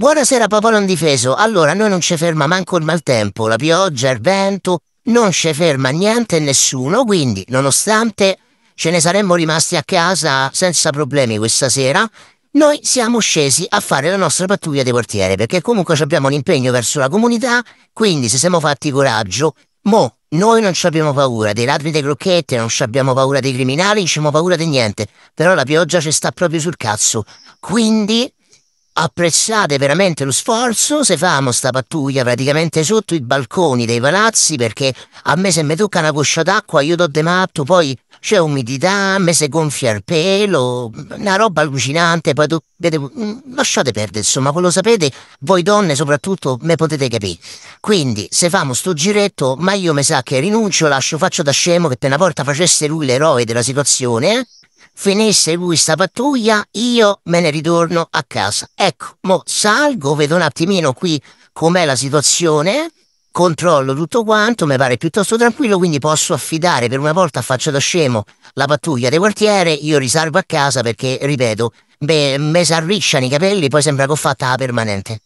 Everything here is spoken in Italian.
Buonasera papà non allora noi non ci ferma manco il maltempo, la pioggia, il vento, non ci ferma niente e nessuno, quindi nonostante ce ne saremmo rimasti a casa senza problemi questa sera, noi siamo scesi a fare la nostra pattuglia di portiere perché comunque abbiamo un impegno verso la comunità, quindi se siamo fatti coraggio, mo noi non ci abbiamo paura dei ladri dei crocchette, non ci abbiamo paura dei criminali, non ci abbiamo paura di niente, però la pioggia ci sta proprio sul cazzo, quindi apprezzate veramente lo sforzo se famo sta pattuglia praticamente sotto i balconi dei palazzi perché a me se mi tocca una coscia d'acqua io do de matto poi c'è umidità a me se gonfia il pelo una roba allucinante poi tu vedevo, mm, lasciate perdere insomma quello sapete voi donne soprattutto me potete capire quindi se famo sto giretto ma io mi sa che rinuncio lascio faccio da scemo che per una volta facesse lui l'eroe della situazione eh? finisse lui sta pattuglia, io me ne ritorno a casa. Ecco, mo salgo, vedo un attimino qui com'è la situazione, controllo tutto quanto, mi pare piuttosto tranquillo, quindi posso affidare per una volta a faccia da scemo la pattuglia del quartiere, io risalgo a casa perché, ripeto, mi si arricciano i capelli, poi sembra che ho fatta la permanente.